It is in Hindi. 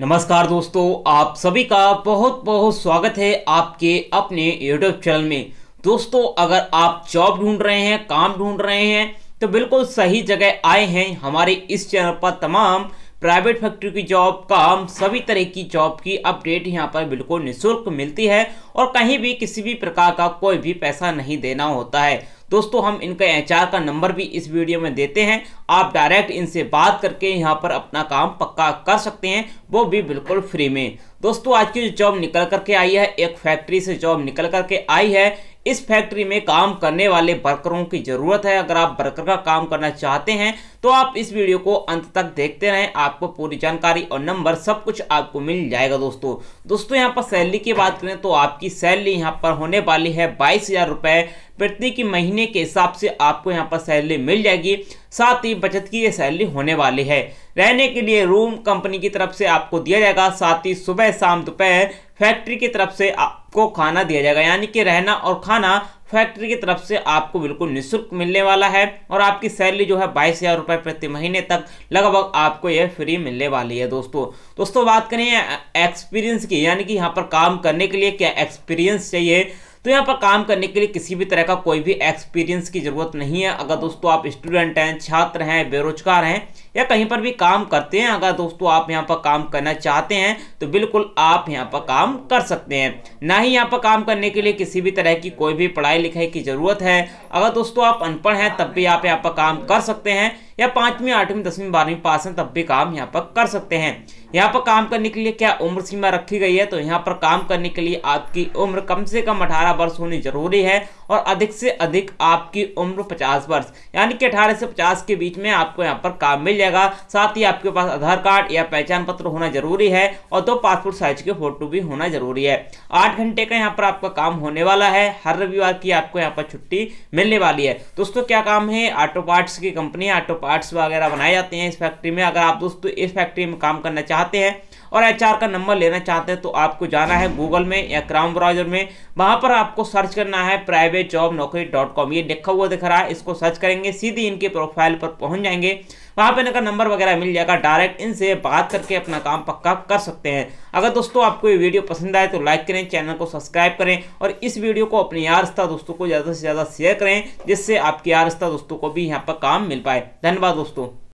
नमस्कार दोस्तों आप सभी का बहुत बहुत स्वागत है आपके अपने यूट्यूब चैनल में दोस्तों अगर आप जॉब ढूंढ रहे हैं काम ढूंढ रहे हैं तो बिल्कुल सही जगह आए हैं हमारे इस चैनल पर तमाम प्राइवेट फैक्ट्री की जॉब काम सभी तरह की जॉब की अपडेट यहाँ पर बिल्कुल निःशुल्क मिलती है और कहीं भी किसी भी प्रकार का कोई भी पैसा नहीं देना होता है दोस्तों हम इनका एच का नंबर भी इस वीडियो में देते हैं आप डायरेक्ट इनसे बात करके यहाँ पर अपना काम पक्का कर सकते हैं वो भी बिल्कुल फ्री में दोस्तों आज की जो जॉब निकल करके आई है एक फैक्ट्री से जॉब निकल करके आई है इस फैक्ट्री में काम करने वाले वर्करों की ज़रूरत है अगर आप वर्कर का काम करना चाहते हैं तो आप इस वीडियो को अंत तक देखते रहें आपको पूरी जानकारी और नंबर सब कुछ आपको मिल जाएगा दोस्तों दोस्तों यहाँ पर सैलरी की बात करें तो आपकी सैलरी यहाँ पर होने वाली है बाईस हज़ार रुपए प्रति की महीने के हिसाब से आपको यहाँ पर सैलरी मिल जाएगी साथ ही बचत की ये सैलरी होने वाली है रहने के लिए रूम कंपनी की तरफ से आपको दिया जाएगा साथ ही सुबह शाम दोपहर फैक्ट्री की तरफ से आपको खाना दिया जाएगा यानी कि रहना और खाना फैक्ट्री की तरफ से आपको बिल्कुल निःशुल्क मिलने वाला है और आपकी सैलरी जो है बाईस हज़ार रुपये प्रति महीने तक लगभग आपको यह फ्री मिलने वाली है दोस्तों दोस्तों बात करें एक्सपीरियंस की यानी कि यहाँ पर काम करने के लिए क्या एक्सपीरियंस चाहिए तो यहाँ पर काम करने के लिए किसी भी तरह का कोई भी एक्सपीरियंस की ज़रूरत नहीं है अगर दोस्तों आप स्टूडेंट हैं छात्र हैं बेरोजगार हैं या कहीं पर भी काम करते हैं अगर दोस्तों आप यहाँ पर काम करना चाहते हैं तो बिल्कुल आप यहाँ पर काम कर सकते हैं ना ही यहाँ पर काम करने के लिए किसी भी तरह की कोई भी पढ़ाई लिखाई की ज़रूरत है अगर दोस्तों आप अनपढ़ हैं तब भी आप यहाँ पर काम कर सकते हैं या पाँचवीं आठवीं दसवीं बारहवीं पास हैं तब भी काम यहाँ पर कर सकते हैं यहाँ पर काम करने के लिए क्या उम्र सीमा रखी गई है तो यहाँ पर काम करने के लिए आपकी उम्र कम से कम अठारह वर्ष होनी जरूरी है और अधिक से अधिक आपकी उम्र पचास वर्ष यानी कि अठारह से पचास के बीच में आपको यहाँ पर काम मिल जाएगा साथ ही आपके पास आधार कार्ड या पहचान पत्र होना जरूरी है और दो पासपोर्ट साइज के फोटो भी होना जरूरी है आठ घंटे का यहाँ पर आपका काम होने वाला है हर रविवार की आपको यहाँ पर छुट्टी मिलने वाली है दोस्तों क्या काम है ऑटो पार्ट्स की कंपनी ऑटो पार्ट्स वगैरह बनाए जाते हैं इस फैक्ट्री में अगर आप दोस्तों इस फैक्ट्री में काम करना चाहते हैं और एच का नंबर लेना चाहते हैं तो आपको जाना है गूगल में या क्राउम ब्राउजर में वहाँ पर आपको सर्च करना है private job Naukri dot com ये लिखा हुआ दिख रहा है इसको सर्च करेंगे सीधे इनके प्रोफाइल पर पहुँच जाएंगे वहाँ पर इनका नंबर वगैरह मिल जाएगा डायरेक्ट इनसे बात करके अपना काम पक्का कर सकते हैं अगर दोस्तों आपको ये वीडियो पसंद आए तो लाइक करें चैनल को सब्सक्राइब करें और इस वीडियो को अपने यार दोस्तों को ज़्यादा से ज़्यादा शेयर करें जिससे आपके यार दोस्तों को भी यहाँ पर काम मिल पाए धन्यवाद दोस्तों